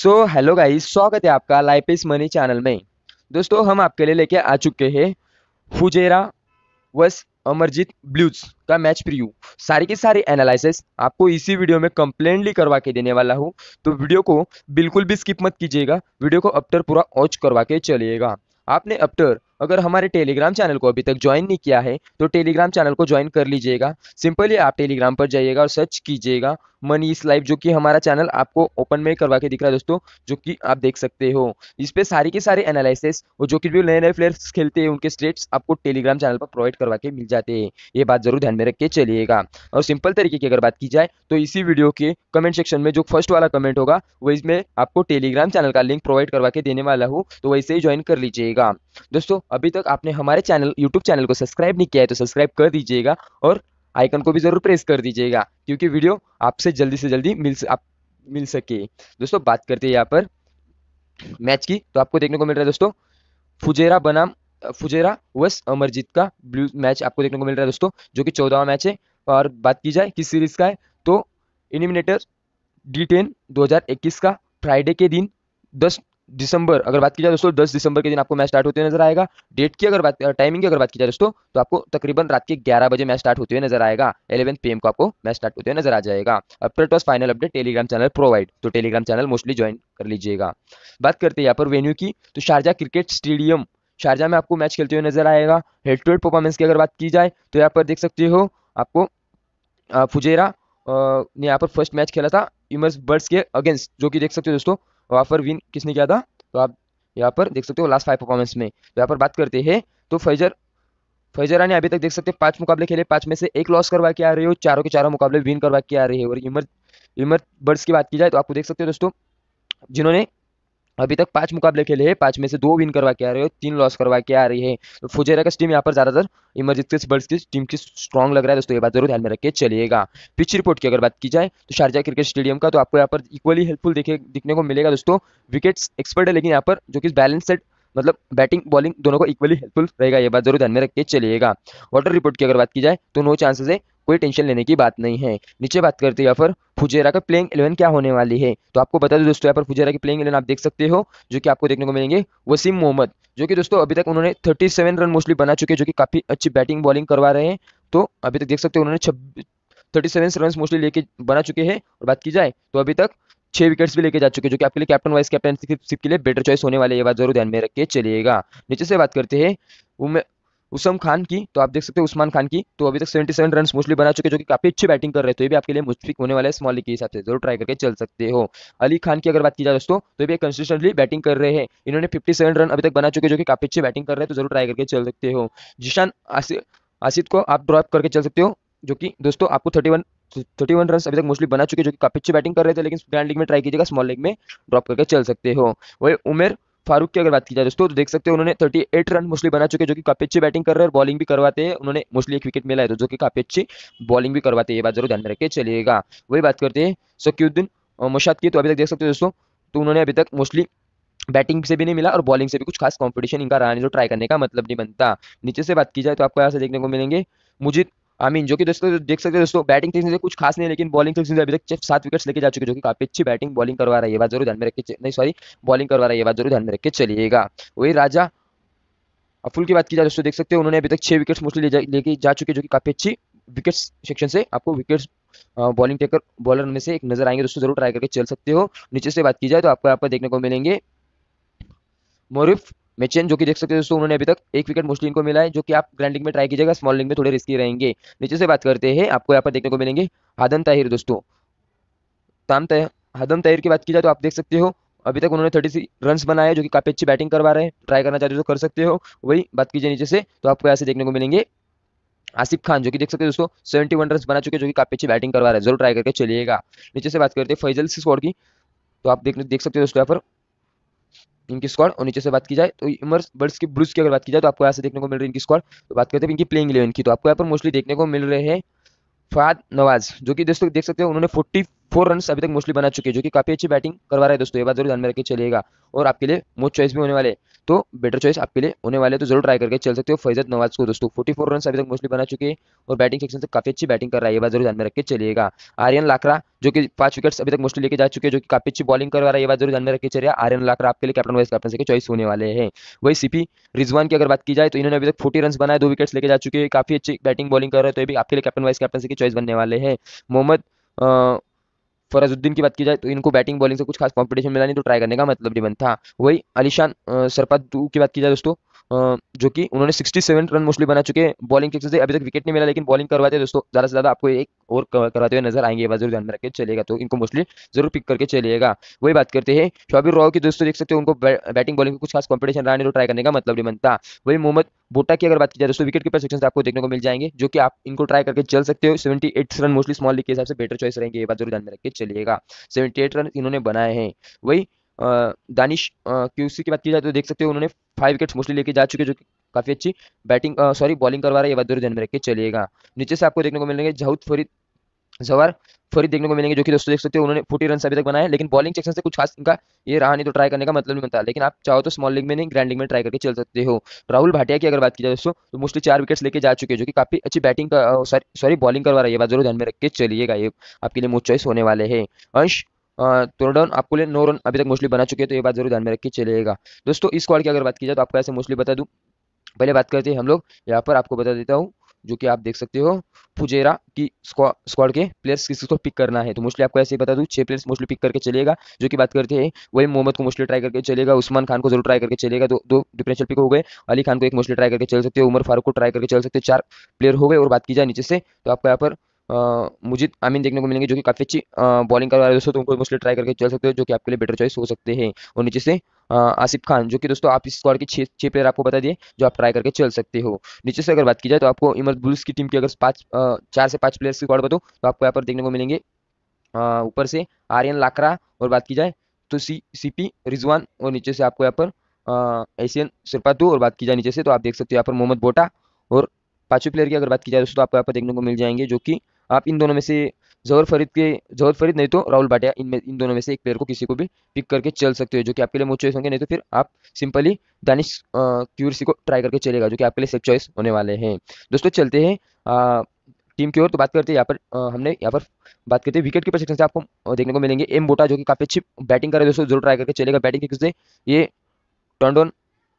so hello guys स्वागत है आपका लाइफ इज मनी चैनल में दोस्तों हम आपके लिए लेके आ चुके हैं फुजेरा वस अमरजीत ब्लूज का मैच प्रिव्यू सारी की सारी एनालिसिस आपको इसी वीडियो में कंप्लेंटली करवा के देने वाला हूँ तो वीडियो को बिल्कुल भी स्किप मत कीजिएगा वीडियो को अपटर पूरा वॉच करवा के चलिएगा आपने अपटर अगर हमारे टेलीग्राम चैनल को अभी तक ज्वाइन नहीं किया है तो टेलीग्राम चैनल को ज्वाइन कर लीजिएगा सिंपली आप टेलीग्राम पर जाइएगा और सर्च कीजिएगा मनी इस लाइफ जो कि हमारा चैनल आपको ओपन में करवा के दिख रहा है दोस्तों जो कि आप देख सकते हो इस पर सारी के सारे एनालिसिस और जो कि भी नए नए प्लेयर्स खेलते हैं उनके स्टेट्स आपको टेलीग्राम चैनल पर प्रोवाइड करवा के मिल जाते हैं ये बात जरूर ध्यान में रख के चलिएगा और सिंपल तरीके की अगर बात की जाए तो इसी वीडियो के कमेंट सेक्शन में जो फर्स्ट वाला कमेंट होगा वो इसमें आपको टेलीग्राम चैनल का लिंक प्रोवाइड करवा के देने वाला हूँ तो वैसे ही ज्वाइन कर लीजिएगा दोस्तों अभी तक आपने हमारे चैनल यूट्यूब चैनल को सब्सक्राइब नहीं किया है तो सब्सक्राइब कर दीजिएगा और आइकन को भी ज़रूर प्रेस कर दीजिएगा क्योंकि वीडियो आपसे जल्दी से जल्दी मिल आप मिल सके दोस्तों बात करते हैं यहाँ पर मैच की तो आपको देखने को मिल रहा है दोस्तों फुजेरा बनाम फुजेरा वस अमरजीत का ब्लू मैच आपको देखने को मिल रहा है दोस्तों जो कि चौदहवा मैच है और बात की जाए किस सीरीज का है तो इनिमिनेटर डी टेन का फ्राइडे के दिन दस दिसंबर अगर बात की जाए दोस्तों दस दिसंबर के दिन आपको मैच स्टार्ट होते हुए नजर आएगा डेट की अगर बात टाइमिंग की अगर बात की जाए दोस्तों तो आपको तकरीबन रात के ग्यारह बजे मैच स्टार्ट होते हुए नजर आएगा इलेवन पीएम को आपको मैच स्टार्ट होते हुए नजर आ जाएगा अपडेट और final update Telegram channel provide तो टेलीग्राम चैनल मोस्टली ज्वाइन कर लीजिएगा बात करते हैं यहाँ पर वेन्यू की तो शारजा क्रिकेट स्टेडियम शारजा में आपको मैच खेलते हुए नजर आएगा हेड टू हेड परफॉर्मेंस की अगर बात की जाए तो यहाँ पर देख सकते हो आपको फुजेरा ने यहाँ पर फर्स्ट मैच खेला था इमर्स बर्ड्स के अगेंस्ट जो कि देख सकते हो दोस्तों वहाँ पर विन किसने किया था तो आप यहाँ पर देख सकते हो लास्ट फाइव परफॉर्मेंस में तो यहाँ पर बात करते हैं तो फैजर फैजरा ने अभी तक देख सकते हैं पांच मुकाबले खेले पांच में से एक लॉस करवा के आ रहे हो चारों के चारों मुकाबले विन करवा के आ रहे हो और इमर इमर बर्ड्स की बात की जाए तो आपको देख सकते हो दोस्तों जिन्होंने अभी तक पांच मुकाबले खेले हैं पांच में से दो विन करवा के आ रहे हो तीन लॉस करवा के आ रही है तो फुजेरा का टीम यहाँ पर ज़्यादातर इमरजेंसी बर्ड्स की टीम की स्ट्रॉन्ग लग रहा है दोस्तों ये बात जरूर ध्यान में रखे चलिएगा पिच रिपोर्ट की अगर बात की जाए तो शारजा क्रिकेट स्टेडियम का तो आपको यहाँ पर इक्वली हेल्पफुल देखे दिखने को मिलेगा दोस्तों विकेट्स एक्सपर्ट है लेकिन यहाँ पर जो कि सेट मतलब बैटिंग बॉलिंग दोनों को इक्वली हेल्पफुल रहेगा ये बात जरूर ध्यान में रख के चलिएगा वाटर रिपोर्ट की अगर बात की जाए तो नो चांसेस है कोई टेंशन लेने की बात नहीं है नीचे बात करते हैं या फिर फुजेरा का प्लेइंग इलेवन क्या होने वाली है तो आपको बता दो दोस्तों यहाँ पर फुजेरा की प्लेइंग इलेवन आप देख सकते हो जो कि आपको देखने को मिलेंगे वसीम मोहम्मद जो कि दोस्तों अभी तक उन्होंने 37 रन मोस्टली बना चुके हैं जो कि काफी अच्छी बैटिंग बॉलिंग करवा रहे हैं तो अभी तक देख सकते हो उन्होंने थर्टी सेवन रन मोस्टली लेके बना चुके हैं और बात की जाए तो अभी तक छह विकेट्स भी लेके जा चुके जो कि आपके लिए कैप्टन वाइस कैप्टनशिप के लिए बेटर चॉइस होने वाले ये बात जरूर ध्यान में रख के चलिएगा नीचे से बात करते हैं उसम खान की तो आप देख सकते हो उस्मान खान की तो अभी तक 77 सेवन रन मोस्टली बना चुके जो कि काफी अच्छी बैटिंग कर रहे तो ये भी आपके लिए मुस्फिक होने वाले स्मॉल लीग के हिसाब से जरूर ट्राई करके चल सकते हो अली खान की अगर बात की जाए दोस्तों तो ये कंसिस्टेंटली बैटिंग कर रहे हैं इन्होंने 57 रन अभी तक बना चुके जो कि काफी अच्छी बैटिंग कर रहे हैं तो जरूर ट्राई करके चल सकते हो जिशान आसिफ को आप ड्रॉप करके चल सकते हो जो कि दोस्तों आपको थर्टी थर्टी वन रन अभी तक मोस्टली बना चुके जो कि काफी अच्छी बैटिंग कर रहे थे लेकिन ग्रैंड लीग में ट्राई कीजिएगा स्मॉल लीग में ड्रॉप करके चल सकते हो वही उमर फारूक की अगर बात की जाए दोस्तों तो देख सकते हो उन्होंने 38 रन मोस्टली बना चुके जो कि काफी अच्छी बैटिंग कर रहे हैं और बॉलिंग भी करवाते हैं उन्होंने मोस्टली एक विकेट मिला है तो जो कि काफी अच्छी बॉलिंग भी करवाते हैं ये बात जरूर ध्यान में रखे चलिएगा वही बात करते हैं सकीउद्दीन मुशाद की तो अभी तक देख सकते हो दोस्तों तो उन्होंने अभी तक मोस्टली बैटिंग से भी नहीं मिला और बॉलिंग से भी कुछ खास कॉम्पिटिशन इनका रहा नहीं जो ट्राई करने का मतलब नहीं बनता नीचे से बात की जाए तो आपको यहाँ से देखने को मिलेंगे मुझे आई मीन जो कि दोस्तों देख सकते हैं दोस्तों बैटिंग तो सेक्शन से कुछ खास नहीं है लेकिन बॉलिंग तो सेक्शन से अभी तक सात विकेट्स लेके जा चुके जो कि काफी अच्छी बैटिंग बॉलिंग करवा रहा है बात जरूर ध्यान में रखे नहीं सॉरी बॉलिंग करवा रहा है बात जरूर ध्यान में रखे चलिएगा वही राजा अफुल की बात की जाए दोस्तों देख सकते हो उन्होंने अभी तक छह विकेट्स मोस्टली लेके जा चुके जो कि काफी अच्छी विकेट्स सेक्शन से आपको विकेट्स बॉलिंग टेकर बॉलर में से एक नजर आएंगे दोस्तों जरूर ट्राई करके चल सकते हो नीचे से बात की जाए तो आपको यहाँ पर देखने को मिलेंगे मोरिफ मेचेन जो कि देख सकते हो दोस्तों उन्होंने अभी तक एक विकेट मुस्लिम को मिला है जो कि आप ग्रैंड में ट्राई कीजिएगा स्मॉल में थोड़े रिस्की रहेंगे नीचे से बात करते हैं आपको यहाँ पर देखने को मिलेंगे हदम ताहिर दोस्तों ताम तय हदम तैर की बात की जाए तो आप देख सकते हो अभी तक उन्होंने थर्टी रन्स रन बनाए जो कि काफ़ी अच्छी बैटिंग करवा रहे हैं ट्राई करना चाहते हो तो कर सकते हो वही बात कीजिए नीचे से तो आपको ऐसे देखने को मिलेंगे आसिफ खान जो कि देख सकते हो दोस्तों सेवेंटी वन रन बना चुके हैं जो कि काफ़ी अच्छी बैटिंग करवा रहे है जरूर ट्राई करके चलिएगा नीचे से बात करते हैं फैजल स्कॉड की तो आप देख देख सकते हो दोस्तों यहाँ पर इनकी स्क्वाड और नीचे से बात की जाए तो इमर बर्ड्स की ब्रूस की अगर बात की जाए तो आपको यहाँ से देखने को मिल रही है इनकी स्क्वाड तो बात करते हैं इनकी प्लेइंग इलेवन की तो आपको यहाँ पर मोस्टली देखने को मिल रहे हैं फाद नवाज जो कि दोस्तों देख सकते हैं उन्होंने फोर्टी फोर रन अभी तक मोस्टली बना चुके हैं जो कि काफी अच्छी बैटिंग करवा रहे है दोस्तों ये बात जरूर ध्यान में रखिए चलेगा और आपके लिए मोस्ट चॉइस भी होने वाले तो बेटर चॉइस आपके लिए होने वाले तो जरूर ट्राई करके चल सकते हो फैजत नवाज को दोस्तों फोर रन अभी तक मोस्टली बना चुके और बैटिंग सेक्शन से काफी अच्छी बैटिंग कर रहा है ये बात जरूर ध्यान में रखे चलिएगा आर्यन लाखरा जो कि पांच विकेट्स अभी तक मोस्टली लेके जा चुके हैं जो कि काफी अच्छी बॉलिंग कर रहा है ये बात जरूर ध्यान में रखे चलिए आर्यन लाखरा आपके लिए कैप्टन वाइस कैप्टन से चॉइस होने वाले हैं वही सीपी रिजवान की अगर बात की जाए तो इन्होंने अभी तक फोर्टी रन बनाए दो विकेट्स लेके जा चुके हैं काफी अच्छी बैटिंग बॉलिंग कर रहे हैं तो ये भी आपके लिए कैप्टन वाइस कैप्टन से चॉइस बनने वाले हैं मोहम्मद फराजुद्दीन की बात की जाए तो इनको बैटिंग बॉलिंग से कुछ खास कॉम्पिटिशन मिला नहीं तो ट्राई करने का मतलब नहीं बनता वही अलीशान सरपत की बात की जाए दोस्तों जो कि उन्होंने 67 रन मोस्टली बना चुके हैं बॉलिंग के से अभी तक विकेट नहीं मिला लेकिन बॉलिंग करवाते हैं दोस्तों ज़्यादा से ज़्यादा आपको एक और करवाते हुए नजर आएंगे बात जरूर ध्यान में रखें चलेगा तो इनको मोस्टली जरूर पिक करके चलेगा वही बात करते हैं शोबिर राव की दोस्तों देख सकते हो उनको बैटिंग बॉलिंग कुछ खास कॉम्पिटिशन रहा नहीं ट्राई तो करने का मतलब नहीं बनता वही मोहम्मद बोटा की अगर बात की जाए दोस्तों विकेट कीपर सेक्शन से आपको देखने को मिल जाएंगे जो कि आप इनको ट्राई करके चल सकते हो 78 रन मोस्टली स्मॉल लीग के हिसाब से बेटर चॉइस रहेंगे ये बात जरूर ध्यान में रखिए चलिएगा 78 रन इन्होंने बनाए हैं वही दानिश क्यूसी की बात की जाए तो देख सकते हो उन्होंने फाइव विकेट्स मोस्टली लेके जा चुके जो काफ़ी अच्छी बैटिंग सॉरी बॉलिंग करवा रहा है बात ध्यान में रख के नीचे से आपको देखने को मिलेंगे जहूद फरीद जवार फरीद देखने को मिलेंगे जो कि दोस्तों देख सकते हो उन्होंने फोर्टी रन अभी तक बनाए लेकिन बॉलिंग सेक्शन से कुछ खास इनका ये रहा नहीं तो ट्राई करने का मतलब नहीं बनता लेकिन आप चाहो तो स्मॉल लीग में नहीं ग्रैंड लीग में ट्राई करके चल सकते हो राहुल भाटिया की अगर बात की जाए दोस्तों तो मोस्टली चार विकेट्स लेके जा चुके हैं जो कि काफी अच्छी बैटिंग सॉरी बॉलिंग करवा रहा है बात जरूर ध्यान में रख के चलिएगा ये आपके लिए मोस्ट चॉइस होने वाले है अंश थोड़ा आपको लिए नौ रन अभी तक मोस्टली बना चुके हैं तो ये बात जरूर ध्यान में रख के चलेगा दोस्तों इस स्क्वाड की अगर बात की जाए तो आपको ऐसे मोस्टली बता दूँ पहले बात करते हैं हम लोग यहाँ पर आपको बता देता हूँ जो कि आप देख सकते हो फुजेरा की स्क्वाड के प्लेयर्स किसी को पिक करना है तो मोस्टली आपको ऐसे ही बता दूँ छह प्लेयर्स मोस्टली पिक करके चलेगा जो कि बात करते हैं वही मोहम्मद को मोस्टली ट्राई करके चलेगा उस्मान खान को जरूर ट्राई करके चलेगा दो दो डिफरेंशियल पिक हो गए अली खान को एक मोस्टली ट्राई करके चल सकते हो उमर फारूक को ट्राई करके चल सकते चार प्लेयर हो गए और बात की जाए नीचे से तो आपको यहाँ पर मुजिद आमीन देखने को मिलेंगे जो कि काफ़ी अच्छी बॉलिंग करवा रहे दोस्तों तुमको मोस्टली ट्राई करके चल सकते हो जो कि आपके लिए बेटर चॉइस हो सकते हैं और नीचे से आसिफ खान जो कि दोस्तों आप इस स्क्वाड के छः छः प्लेयर आपको बता दिए जो आप ट्राई करके चल सकते हो नीचे से अगर बात की जाए तो आपको इमर बुल्स की टीम की अगर पाँच चार से पाँच प्लेयर की स्क्वाड बताओ तो आपको यहाँ पर देखने को मिलेंगे ऊपर से आर्यन लाकरा और बात की जाए तो सी सी पी रिजवान और नीचे से आपको यहाँ पर एशियन सिरपातू और बात की जाए नीचे से तो आप देख सकते हो यहाँ पर मोहम्मद बोटा और पाँचों प्लेयर की अगर बात की जाए दोस्तों तो आपको यहाँ पर देखने को मिल जाएंगे जो कि आप इन दोनों में से जहर फरीद के जहर फरीद नहीं तो राहुल भाटिया इनमें इन दोनों में से एक प्लेयर को किसी को भी पिक करके चल सकते हो जो कि आपके लिए मोस्ट चॉइस होंगे नहीं तो फिर आप सिंपली दानिश क्यूरसी को ट्राई करके चलेगा जो कि आपके लिए सेफ चॉइस होने वाले हैं दोस्तों चलते हैं टीम की ओर तो बात करते हैं यहाँ पर आ, हमने यहाँ पर बात करते हैं विकेट कीपर सेक्शन से आपको देखने को मिलेंगे एम बोटा जो कि काफी अच्छी बैटिंग कर रहे हैं दोस्तों जरूर ट्राई करके चलेगा बैटिंग के किससे ये टर्नडोन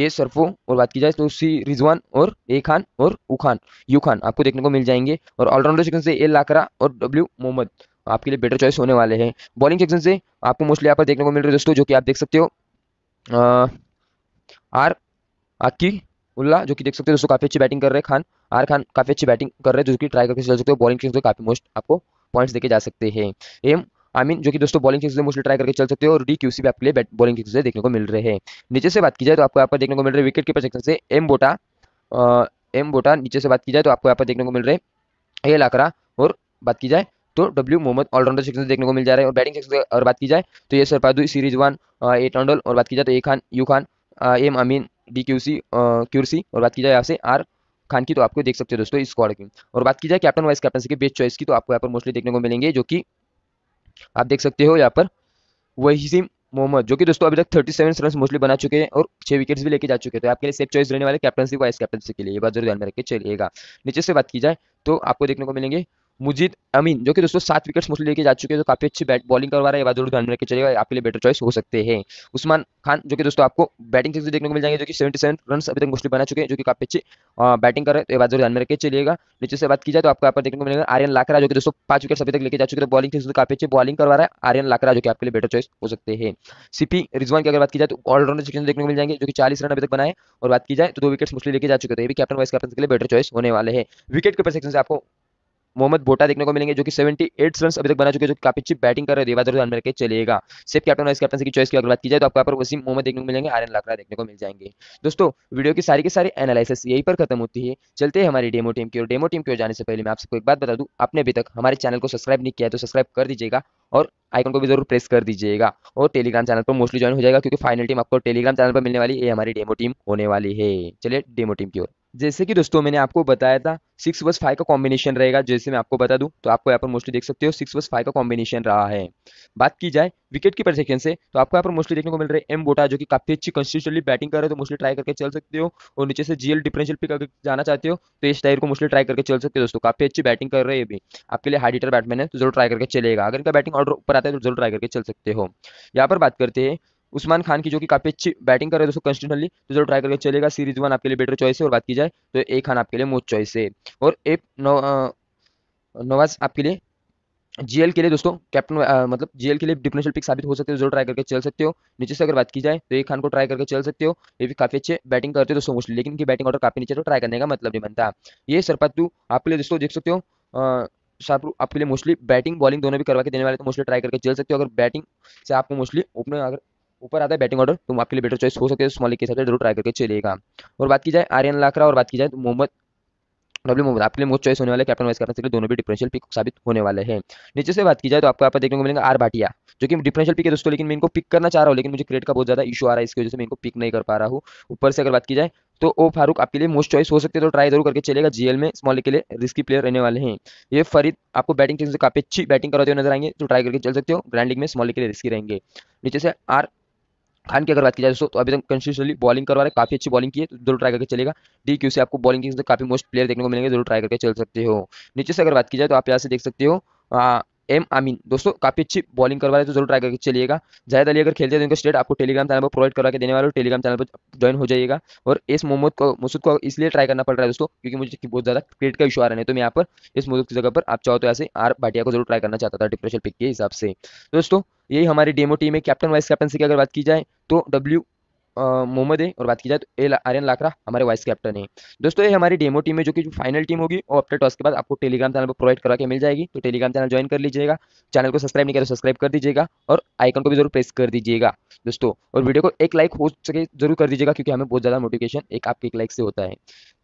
ए सरफो और बात की जाए तो सी रिजवान और ए खान और उ खान यू खान आपको देखने को मिल जाएंगे और ऑलराउंडर सेक्शन से ए लाकरा और डब्ल्यू मोहम्मद आपके लिए बेटर चॉइस होने वाले हैं बॉलिंग सेक्शन से आपको मोस्टली यहाँ पर देखने को मिल रहे हैं दोस्तों जो कि आप देख सकते हो आर आकी उल्ला जो कि देख सकते हो दोस्तों काफ़ी अच्छी बैटिंग कर रहे हैं खान आर खान काफ़ी अच्छी बैटिंग कर रहे हैं जो कि ट्राई करके चल सकते हो बॉलिंग सेक्शन से काफ़ी मोस्ट आपको पॉइंट्स देके जा सकते हैं एम आई मीन जो कि दोस्तों बॉलिंग एक्सरसाइज मोस्टली ट्राई करके चल सकते हो और डी क्यूसी भी आपके लिए बॉलिंग एक्सरसाइज देखने को मिल रहे हैं नीचे से बात की जाए तो आपको यहाँ पर देखने को मिल रहा है विकेट कीपर सेक्शन से एम बोटा एम बोटा नीचे से बात की जाए तो आपको यहाँ पर देखने को मिल रहे हैं ए लाकरा और बात की जाए तो डब्ल्यू मोहम्मद ऑलराउंडर सेक्शन से देखने को मिल जा रहे हैं और बैटिंग सेक्शन और बात की जाए तो ये सरपादू सीरीज वन ए टंडल और बात की जाए तो A Khan U Khan M Amin D क्यूसी क्यूरसी और बात की जाए यहाँ से आर खान की तो आपको देख सकते हो दोस्तों इस स्क्वाड की और बात की जाए कैप्टन वाइस कैप्टनसी की बेस्ट चॉइस की तो आपको यहाँ पर मोस्टली देखने को मिलेंगे जो कि आप देख सकते हो यहाँ पर वहीम मोहम्मद जो कि दोस्तों अभी तक थर्टी सेवन रन मोस्टली बना चुके हैं और छह विकेट्स भी लेके जा चुके हैं तो आपके लिए सेफ चॉइस रहने वाले कैप्टनसी वाइस कैप्टनसी के लिए ये बात जरूर ध्यान में रखे चलिएगा नीचे से बात की जाए तो आपको देखने को मिलेंगे मुजीद अमीन जो कि दोस्तों सात विकेट्स मोस्टली लेके जा चुके हैं तो काफी अच्छी बैट बॉलिंग करवा रहा है बात जरूर ध्यान में रखे चलेगा आपके लिए बेटर चॉइस हो सकते हैं उस्मान खान जो कि दोस्तों आपको बैटिंग से देखने को मिल जाएंगे जो कि सेवेंटी सेवन रन अभी तक मोस्टली बना चुके हैं जो कि काफी अच्छी बैटिंग कर रहे हैं तो ये बात जरूर ध्यान में रखे चलिएगा नीचे से बात की जाए तो आपको यहाँ पर देखने को मिलेगा आर्यन लाकरा जो कि दोस्तों पांच विकेट अभी तक लेके जा चुके हैं बॉलिंग तो से काफी अच्छी बॉलिंग करवा रहा है आर्यन लाकरा जो कि आपके लिए बेटर चॉइस हो सकते हैं सीपी रिजवान की अगर बात की जाए तो ऑलराउंडर सेक्शन देखने को मिल जाएंगे जो कि चालीस रन अभी तक बनाए और बात की जाए तो दो विकेट्स मोस्टली लेके जा चुके हैं तो ये भी कैप्टन वाइस कैप्टन के लिए बेटर चॉइस होने वाले हैं विकेट के सेक्शन से आपको मोहम्मद बोटा देखने को मिलेंगे जो कि 78 रन अभी तक बना चुके हैं जो काफी अच्छी बैटिंग कर रहे हैं जरूर चलेगा सिर्फ कैप्टन वाइस कैप्टन की चॉइस की अगर बात की जाए तो आपको यहाँ पर वसीम मोहम्मद देखने को मिलेंगे आर्यन लाकड़ा देखने को मिल जाएंगे दोस्तों वीडियो की सारी की सारी एनालिसिस यही पर खत्म होती है चलते हैं हमारी डेमो टीम की और डेमो टीम की ओर जाने से पहले मैं आपको एक बात बता दू आपने अभी तक हमारे चैनल को सब्सक्राइब नहीं किया है तो सब्सक्राइब कर दीजिएगा और आइकन को भी जरूर प्रेस कर दीजिएगा और टेलीग्राम चैनल पर मोस्टली ज्वाइन हो जाएगा क्योंकि फाइनल टीम आपको टेलीग्राम चैनल पर मिलने वाली ये हमारी डेमो टीम होने वाली है चलिए डेमो टीम की ओर जैसे कि दोस्तों मैंने आपको बताया था सिक्स वर्स फाइव का कॉम्बिनेशन रहेगा जैसे मैं आपको बता दूं तो आपको यहाँ पर मोस्टली देख सकते हो सिक्स वर्स फाइव का कॉम्बिनेशन रहा है बात की जाए विकेट की सेक्शन से तो आपको यहाँ पर मोस्टली देखने को मिल रहा है एम बोटा जो कि काफी अच्छी कंसिस्टेंटली बैटिंग कर रहे हो तो मोस्टली ट्राई करके चल सकते हो और नीचे से जीएल डिफरेंशियल पिक अगर जाना चाहते हो तो इस टाइप को मोस्टली ट्राई करके चल सकते हो दोस्तों काफी अच्छी बैटिंग कर रहे हैं भी आपके लिए हार्ड हिटर बैटमैन है तो जरूर ट्राई करके चलेगा अगर इनका बैटिंग ऑर्डर ऊपर आता है तो जरूर ट्राई करके चल सकते हो यहाँ पर बात करते हैं उस्मान खान की जो कि काफी अच्छी बैटिंग कर रहे हैं दोस्तों कंस्टेंटली तो जरूर ट्राई करके चलेगा सीरीज वन आपके लिए बेटर चॉइस है और बात की जाए तो ए खान आपके लिए मोस्ट चॉइस है और ए नवाज आपके लिए जीएल के लिए दोस्तों कैप्टन मतलब जीएल के लिए डिफरेंशियल पिक साबित हो सकते हो जरूर ट्राई करके चल सकते हो नीचे से अगर बात की जाए तो एक खान को ट्राई करके चल सकते हो ये भी काफी अच्छे बैटिंग करते हो दोस्तों मोस्टली लेकिन की बैटिंग ऑर्डर काफी नीचे तो ट्राई करने का मतलब नहीं बनता ये सरपत्तू आपके लिए दोस्तों देख सकते हो शाहरुख आपके लिए मोस्टली बैटिंग बॉलिंग दोनों भी करवा के देने वाले तो मोस्टली ट्राई करके चल सकते हो अगर बैटिंग से आपको मोस्टली ओपनर अगर ऊपर आता है बैटिंग ऑर्डर तुम आपके लिए बेटर चॉइस हो हो स्मॉल के साथ जरूर ट्राई करके चलेगा और बात की जाए आर्यन लाखरा और बात की जाए तो मोहम्मद डब्ल्यू मोहम्मद आपके लिए मोस्ट चॉइस होने वाले कैप्टन वाइस करने के लिए दोनों भी डिफरेंशियल पिक साबित होने वाले हैं नीचे से बात की जाए तो आपको यहाँ पर देखने को मिलेगा आर भाटिया जो कि डिफरेंशियल पिक है दोस्तों लेकिन मैं इनको पिक करना चाह रहा हूँ लेकिन मुझे क्रेड का बहुत ज्यादा इशू आ रहा है इसकी वजह से मैं इनको पिक नहीं कर पा रहा हूँ ऊपर से अगर बात की जाए तो ओ फारूक आपके लिए मोस्ट चॉइस हो सकते हैं तो ट्राई जरूर करके चलेगा जीएल में स्मॉल के लिए रिस्की प्लेयर रहने वाले हैं ये फरीद आपको बैटिंग से काफी अच्छी बैटिंग कराते हुए नजर आएंगे तो ट्राई करके चल सकते हो ग्रैंड लीग में स्मॉल के लिए रिस्की रहेंगे नीचे से आर खान की अगर बात की जाए दोस्तों तो अभी तक कंसिस्टेंटली बॉलिंग करवा रहे काफी अच्छी बॉलिंग की है तो जरूर ट्राई करके चलेगा डी क्यू से आपको बॉलिंग की काफी मोस्ट प्लेयर देखने को मिलेंगे जरूर ट्राई करके चल सकते हो नीचे से अगर बात की जाए तो आप यहाँ से देख सकते हो एम आमीन दोस्तों काफी अच्छी बॉलिंग करवा रहे तो जरूर ट्राई करके चलिएगा जायद अली अगर खेलते हैं तो इनका स्टेट आपको टेलीग्राम चैनल पर प्रोवाइड करवा के देने वाले टेलीग्राम चैनल पर ज्वाइन हो जाएगा और इस मोहम्मद को मसूद को इसलिए ट्राई करना पड़ रहा है दोस्तों क्योंकि मुझे बहुत ज्यादा क्रिकेट का इशू आ रहा है तो मैं यहाँ पर इस मसूद की जगह पर आप चाहो तो ऐसे आर भाटिया को जरूर ट्राई करना चाहता था डिप्रेशन पिक के हिसाब से तो दोस्तों यही हमारी डेमो टीम है कैप्टन वाइस कैप्टनसी की अगर बात की जाए तो डब्ल्यू मोहम्मद है और बात की जाए तो ए आर्यन लाकरा हमारे वाइस कैप्टन है दोस्तों ये हमारी डेमो टीम है जो कि फाइनल टीम होगी और अपने टॉस के बाद आपको टेलीग्राम चैनल पर प्रोवाइड करा के मिल जाएगी तो टेलीग्राम चैनल ज्वाइन कर लीजिएगा चैनल को सब्सक्राइब नहीं करें तो सब्सक्राइब कर दीजिएगा और आइकन को भी जरूर प्रेस कर दीजिएगा दोस्तों और वीडियो को एक लाइक हो सके जरूर कर दीजिएगा क्योंकि हमें बहुत ज़्यादा मोटिवेशन एक आपके एक लाइक से होता है